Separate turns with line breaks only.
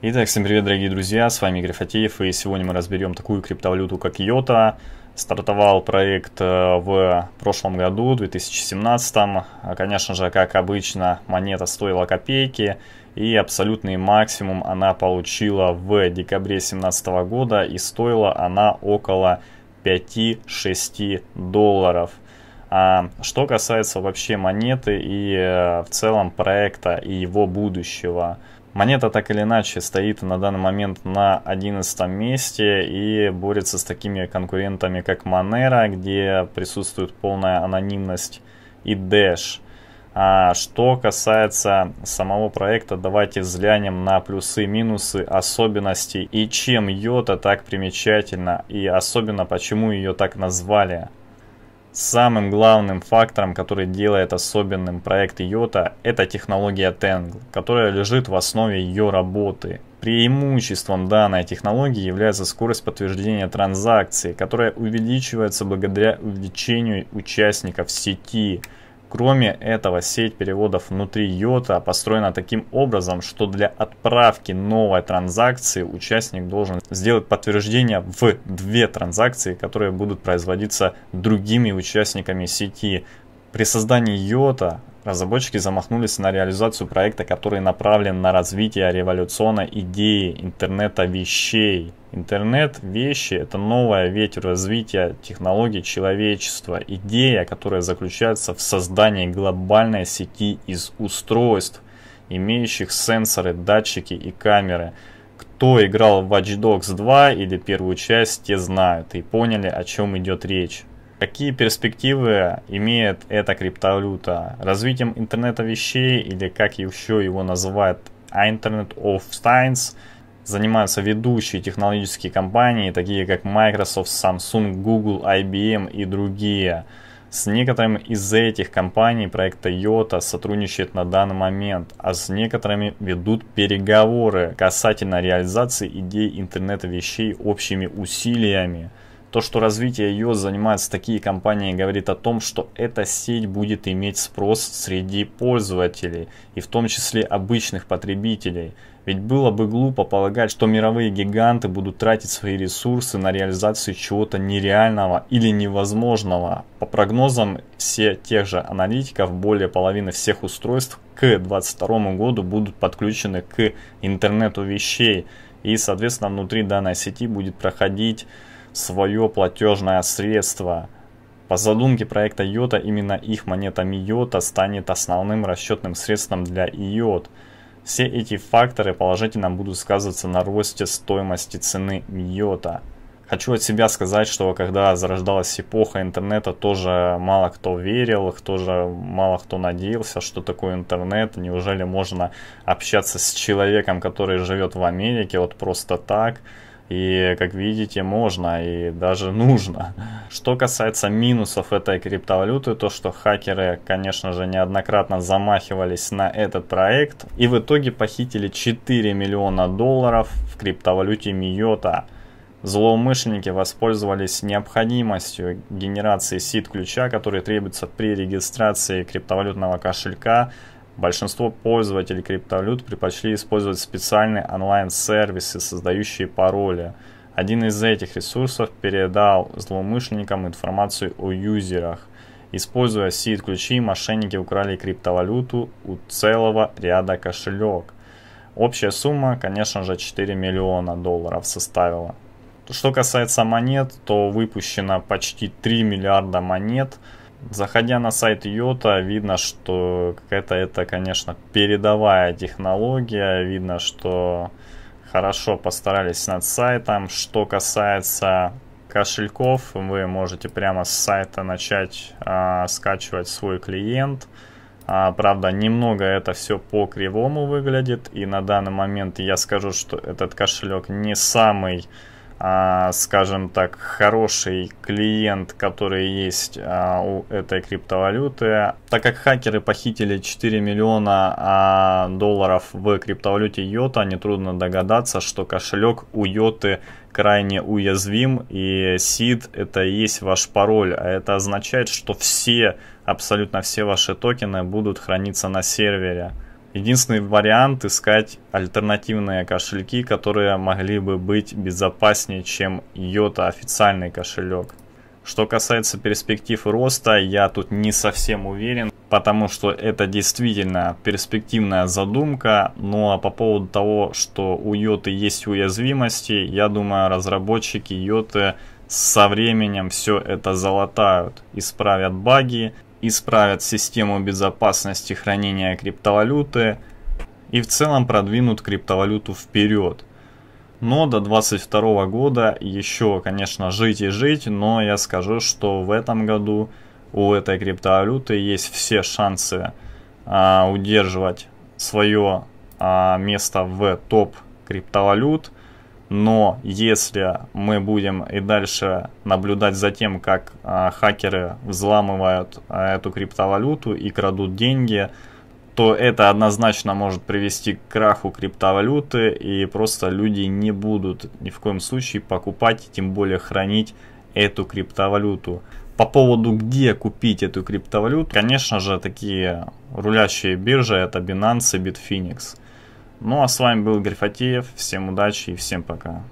Итак, всем привет, дорогие друзья, с вами Игорь Фатеев, и сегодня мы разберем такую криптовалюту, как Йота. Стартовал проект э, в прошлом году, 2017. А, конечно же, как обычно, монета стоила копейки, и абсолютный максимум она получила в декабре 2017 года, и стоила она около 5-6 долларов. А, что касается вообще монеты и э, в целом проекта и его будущего – Монета так или иначе стоит на данный момент на 11 месте и борется с такими конкурентами, как Monero, где присутствует полная анонимность и Dash. А что касается самого проекта, давайте взглянем на плюсы, и минусы, особенности и чем Йота так примечательна и особенно почему ее так назвали. Самым главным фактором, который делает особенным проект Йота, это технология Tangle, которая лежит в основе ее работы. Преимуществом данной технологии является скорость подтверждения транзакции, которая увеличивается благодаря увеличению участников сети – Кроме этого, сеть переводов внутри йота построена таким образом, что для отправки новой транзакции участник должен сделать подтверждение в две транзакции, которые будут производиться другими участниками сети. При создании йота Разработчики замахнулись на реализацию проекта, который направлен на развитие революционной идеи интернета вещей. Интернет вещи – это новая ветер развития технологий человечества, идея, которая заключается в создании глобальной сети из устройств, имеющих сенсоры, датчики и камеры. Кто играл в Watch Dogs 2 или первую часть, те знают и поняли, о чем идет речь. Какие перспективы имеет эта криптовалюта? Развитием интернета вещей или как еще его называют а Internet of Things занимаются ведущие технологические компании, такие как Microsoft, Samsung, Google, IBM и другие. С некоторыми из этих компаний проекта Йота сотрудничает на данный момент, а с некоторыми ведут переговоры касательно реализации идей интернета вещей общими усилиями. То, что развитие ее занимаются такие компании, говорит о том, что эта сеть будет иметь спрос среди пользователей, и в том числе обычных потребителей. Ведь было бы глупо полагать, что мировые гиганты будут тратить свои ресурсы на реализацию чего-то нереального или невозможного. По прогнозам все тех же аналитиков, более половины всех устройств к 2022 году будут подключены к интернету вещей. И, соответственно, внутри данной сети будет проходить свое платежное средство. По задумке проекта Йота, именно их монета Миота станет основным расчетным средством для Йот. Все эти факторы положительно будут сказываться на росте стоимости цены Миота. Хочу от себя сказать, что когда зарождалась эпоха интернета, тоже мало кто верил, тоже мало кто надеялся, что такое интернет. Неужели можно общаться с человеком, который живет в Америке, вот просто так? И, как видите, можно и даже нужно. Что касается минусов этой криптовалюты, то что хакеры, конечно же, неоднократно замахивались на этот проект и в итоге похитили 4 миллиона долларов в криптовалюте Миота. Злоумышленники воспользовались необходимостью генерации сид-ключа, который требуется при регистрации криптовалютного кошелька Большинство пользователей криптовалют предпочли использовать специальные онлайн-сервисы, создающие пароли. Один из этих ресурсов передал злоумышленникам информацию о юзерах. Используя сид-ключи, мошенники украли криптовалюту у целого ряда кошелек. Общая сумма, конечно же, 4 миллиона долларов составила. Что касается монет, то выпущено почти 3 миллиарда монет – Заходя на сайт Йота, видно, что какая-то это, конечно, передовая технология. Видно, что хорошо постарались над сайтом. Что касается кошельков, вы можете прямо с сайта начать а, скачивать свой клиент. А, правда, немного это все по кривому выглядит. И на данный момент я скажу, что этот кошелек не самый а, скажем так, хороший клиент, который есть а, у этой криптовалюты. Так как хакеры похитили 4 миллиона а, долларов в криптовалюте Йота, нетрудно догадаться, что кошелек у Йоты крайне уязвим, и SID это и есть ваш пароль, а это означает, что все, абсолютно все ваши токены будут храниться на сервере. Единственный вариант искать альтернативные кошельки, которые могли бы быть безопаснее, чем Йота официальный кошелек. Что касается перспектив роста, я тут не совсем уверен, потому что это действительно перспективная задумка. Ну а по поводу того, что у Йоты есть уязвимости, я думаю, разработчики Йоты со временем все это залатают, исправят баги, исправят систему безопасности хранения криптовалюты и в целом продвинут криптовалюту вперед. Но до 2022 года еще, конечно, жить и жить, но я скажу, что в этом году у этой криптовалюты есть все шансы а, удерживать свое а, место в топ криптовалют – но если мы будем и дальше наблюдать за тем, как а, хакеры взламывают а, эту криптовалюту и крадут деньги, то это однозначно может привести к краху криптовалюты и просто люди не будут ни в коем случае покупать, тем более хранить эту криптовалюту. По поводу, где купить эту криптовалюту, конечно же, такие рулящие биржи это Binance и Bitfinex. Ну а с вами был Грифатиев, всем удачи и всем пока.